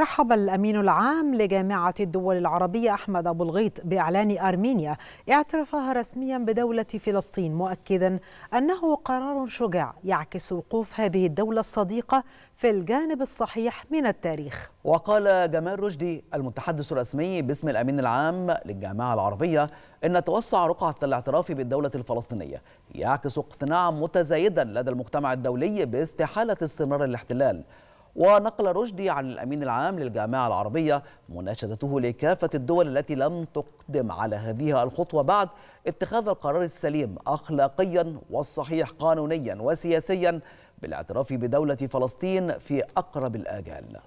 رحب الأمين العام لجامعة الدول العربية أحمد أبو الغيط بإعلان أرمينيا اعترافها رسميا بدولة فلسطين مؤكدا أنه قرار شجاع يعكس وقوف هذه الدولة الصديقة في الجانب الصحيح من التاريخ وقال جمال رشدي المتحدث الرسمي باسم الأمين العام للجامعة العربية إن توسع رقعة الاعتراف بالدولة الفلسطينية يعكس اقتناعا متزايدا لدى المجتمع الدولي باستحالة استمرار الاحتلال ونقل رشدي عن الأمين العام للجامعة العربية مناشدته لكافة الدول التي لم تقدم على هذه الخطوة بعد اتخاذ القرار السليم أخلاقيا والصحيح قانونيا وسياسيا بالاعتراف بدولة فلسطين في أقرب الآجال